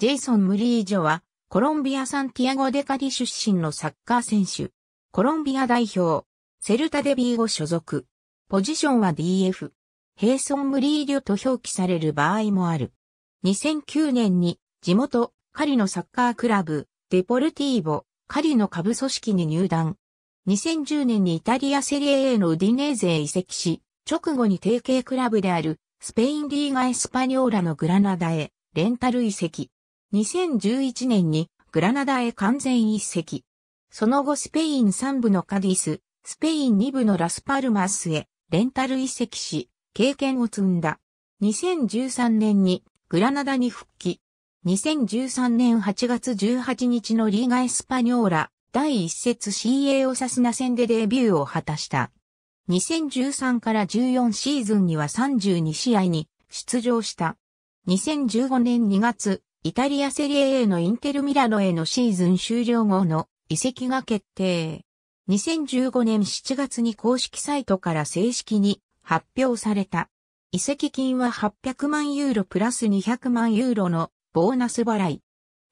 ジェイソン・ムリージョは、コロンビア・サンティアゴ・デカリ出身のサッカー選手。コロンビア代表、セルタ・デビーを所属。ポジションは DF。ヘイソン・ムリージョと表記される場合もある。2009年に、地元、カリのサッカークラブ、デポルティーボ、カリの下部組織に入団。2010年にイタリアセリエ A のウディネーゼへ移籍し、直後に提携クラブである、スペインリーガ・エスパニョーラのグラナダへ、レンタル移籍。2011年にグラナダへ完全移籍。その後スペイン3部のカディス、スペイン2部のラスパルマスへレンタル移籍し、経験を積んだ。2013年にグラナダに復帰。2013年8月18日のリーガエスパニョーラ第1節 CA オサスナ戦でデビューを果たした。2013から14シーズンには32試合に出場した。2015年2月、イタリアセリエ A のインテルミラノへのシーズン終了後の移籍が決定。2015年7月に公式サイトから正式に発表された。移籍金は800万ユーロプラス200万ユーロのボーナス払い。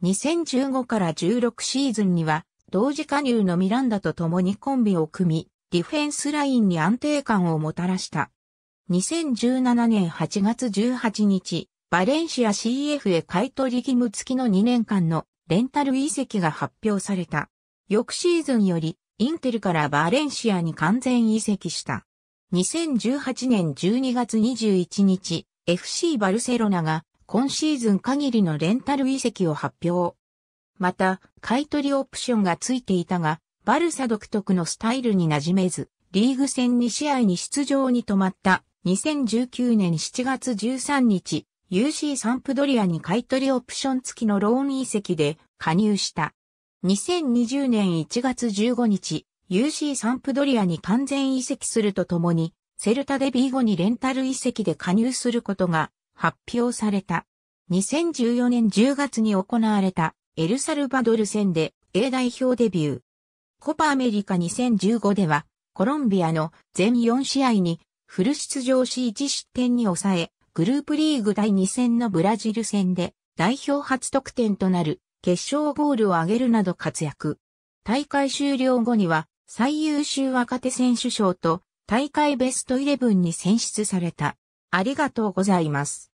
2015から16シーズンには同時加入のミランダと共にコンビを組み、ディフェンスラインに安定感をもたらした。2017年8月18日、バレンシア CF へ買取義務付きの2年間のレンタル移籍が発表された。翌シーズンよりインテルからバレンシアに完全移籍した。2018年12月21日、FC バルセロナが今シーズン限りのレンタル移籍を発表。また、買取オプションが付いていたが、バルサ独特のスタイルに馴染めず、リーグ戦2試合に出場に止まった2019年7月13日、UC サンプドリアに買取オプション付きのローン遺跡で加入した。2020年1月15日、UC サンプドリアに完全移籍するとともに、セルタデビーゴにレンタル移籍で加入することが発表された。2014年10月に行われたエルサルバドル戦で A 代表デビュー。コパアメリカ2015ではコロンビアの全4試合にフル出場し1失点に抑え、グループリーグ第2戦のブラジル戦で代表初得点となる決勝ゴールを挙げるなど活躍。大会終了後には最優秀若手選手賞と大会ベストイレブンに選出された。ありがとうございます。